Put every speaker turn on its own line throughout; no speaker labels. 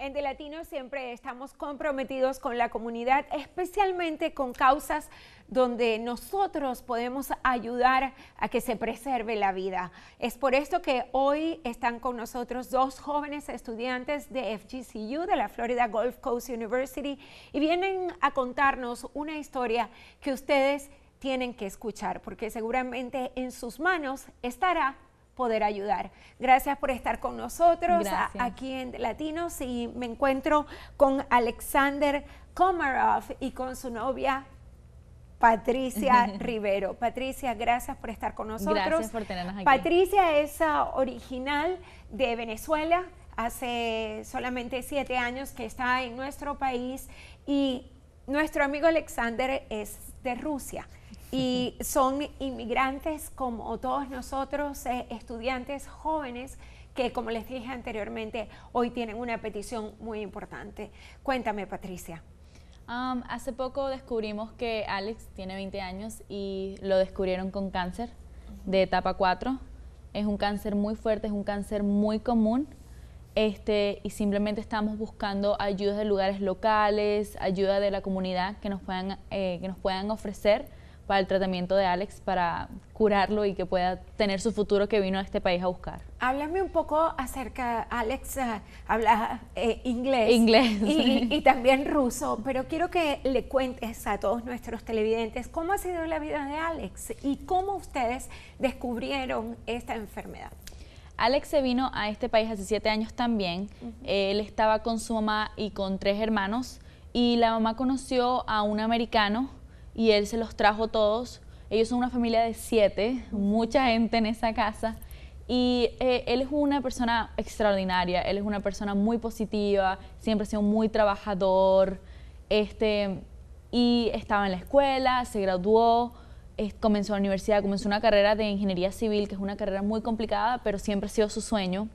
En De Latino siempre estamos comprometidos con la comunidad, especialmente con causas donde nosotros podemos ayudar a que se preserve la vida. Es por esto que hoy están con nosotros dos jóvenes estudiantes de FGCU, de la Florida Gulf Coast University, y vienen a contarnos una historia que ustedes tienen que escuchar, porque seguramente en sus manos estará poder ayudar. Gracias por estar con nosotros aquí en Latinos y me encuentro con Alexander Komarov y con su novia Patricia Rivero. Patricia, gracias por estar con nosotros. Patricia es ah, original de Venezuela, hace solamente siete años que está en nuestro país y nuestro amigo Alexander es de Rusia y son inmigrantes como todos nosotros, eh, estudiantes jóvenes que, como les dije anteriormente, hoy tienen una petición muy importante. Cuéntame, Patricia. Um, hace poco descubrimos
que Alex tiene 20 años y lo descubrieron con cáncer de etapa 4. Es un cáncer muy fuerte, es un cáncer muy común. Este, y simplemente estamos buscando ayuda de lugares locales, ayuda de la comunidad que nos puedan eh, ofrecer para el tratamiento de Alex, para curarlo y que pueda tener su futuro que vino a este país a buscar.
Háblame un poco acerca, Alex, ah, habla eh, inglés. Inglés. Y, y, también ruso, pero quiero que le cuentes a todos nuestros televidentes cómo ha sido la vida de Alex y cómo ustedes descubrieron esta enfermedad.
Alex se vino a este país hace siete años también. Él estaba con su mamá y con tres hermanos y la mamá conoció a un americano y él se los trajo todos. Ellos son una familia de siete, mucha gente en esa casa. Y eh, él es una persona extraordinaria, él es una persona muy positiva, siempre ha sido muy trabajador. Este, y estaba en la escuela, se graduó, comenzó la universidad, comenzó una carrera de ingeniería civil, que es una carrera muy complicada, pero siempre ha sido su sueño.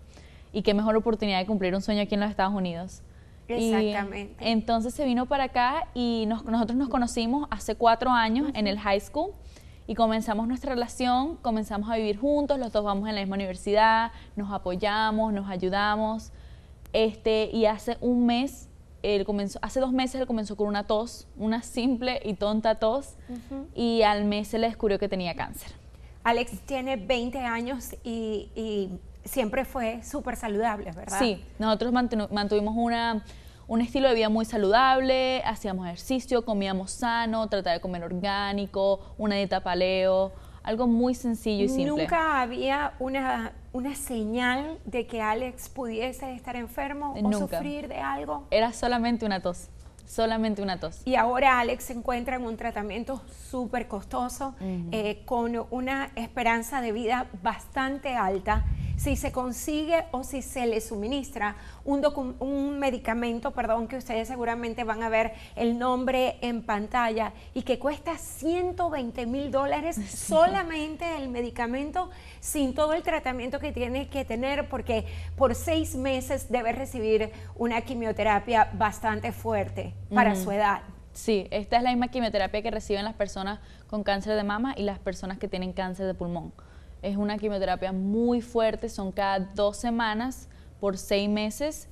Y qué mejor oportunidad de cumplir un sueño aquí en los Estados Unidos.
Exactamente.
entonces se vino para acá y nosotros nos conocimos hace cuatro años en el high school y comenzamos nuestra relación, comenzamos a vivir juntos, los dos vamos en la misma universidad, nos apoyamos, nos ayudamos. Este, y hace un mes, él comenzó, hace dos meses él comenzó con una tos, una simple y tonta tos, y al mes se le descubrió que tenía cáncer.
Alex tiene 20 años y siempre fue súper saludable, ¿verdad? Sí,
nosotros mantuvimos una, un estilo de vida muy saludable, hacíamos ejercicio, comíamos sano, trataba de comer orgánico, una dieta paleo, algo muy sencillo y simple. Nunca
había una, una señal de que Alex pudiese estar enfermo o sufrir de algo. Era solamente una tos solamente una tos. Y ahora Alex se encuentra en un tratamiento súper costoso, eh, con una esperanza de vida bastante alta si se consigue o si se le suministra un, medicamento, perdón, que ustedes seguramente van a ver el nombre en pantalla y que cuesta 120 mil dólares solamente el medicamento sin todo el tratamiento que tiene que tener porque por seis meses debe recibir una quimioterapia bastante fuerte para su edad. Sí, esta es la misma quimioterapia
que reciben las personas con cáncer de mama y las personas que tienen cáncer de pulmón. Es una quimioterapia muy fuerte, son cada dos semanas por seis meses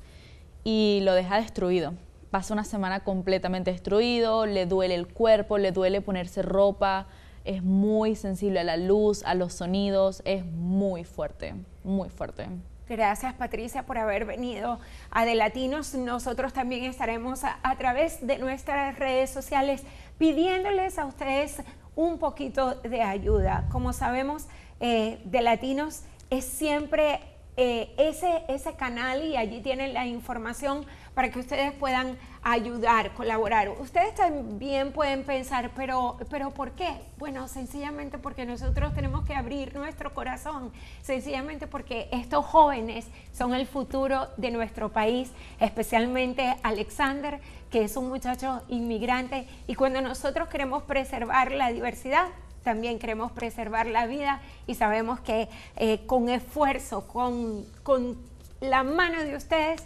y lo deja destruido. Pasa una semana completamente destruido, le duele el cuerpo, le duele ponerse ropa, es muy sensible a la luz, a los sonidos, es muy fuerte, muy fuerte.
Gracias Patricia por haber venido a De Latinos. Nosotros también estaremos a, a través de nuestras redes sociales pidiéndoles a ustedes un poquito de ayuda. Como sabemos, eh, de latinos es siempre eh, ese, ese canal y allí tienen la información para que ustedes puedan ayudar, colaborar. Ustedes también pueden pensar, pero, pero ¿por qué? Bueno, sencillamente porque nosotros tenemos que abrir nuestro corazón, sencillamente porque estos jóvenes son el futuro de nuestro país, especialmente Alexander, que es un muchacho inmigrante, y cuando nosotros queremos preservar la diversidad, también queremos preservar la vida y sabemos que eh, con esfuerzo, con, con la mano de ustedes,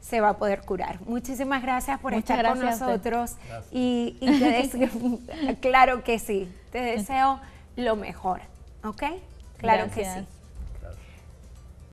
se va a poder curar. Muchísimas gracias por estar con nosotros y, te deseo, claro que sí, te deseo lo mejor, Claro que sí.